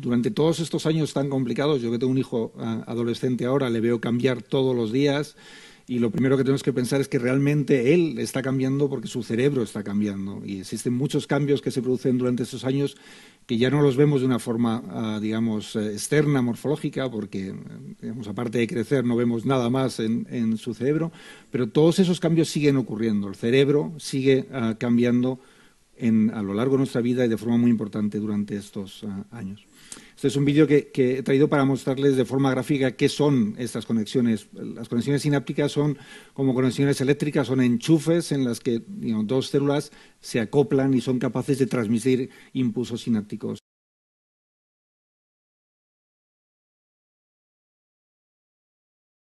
durante todos estos años tan complicados, yo que tengo un hijo ah, adolescente ahora, le veo cambiar todos los días y lo primero que tenemos que pensar es que realmente él está cambiando porque su cerebro está cambiando y existen muchos cambios que se producen durante esos años que ya no los vemos de una forma, ah, digamos, eh, externa, morfológica, porque, eh, digamos, aparte de crecer no vemos nada más en su cerebro, pero todos esos cambios siguen ocurriendo, el cerebro sigue ah, cambiando en, a lo largo de nuestra vida y de forma muy importante durante estos ah, años. Este es un vídeo que, he traído para mostrarles de forma gráfica qué son estas conexiones. Las conexiones sinápticas son como conexiones eléctricas, son enchufes en las que dos células se acoplan y son capaces de transmitir impulsos sinápticos.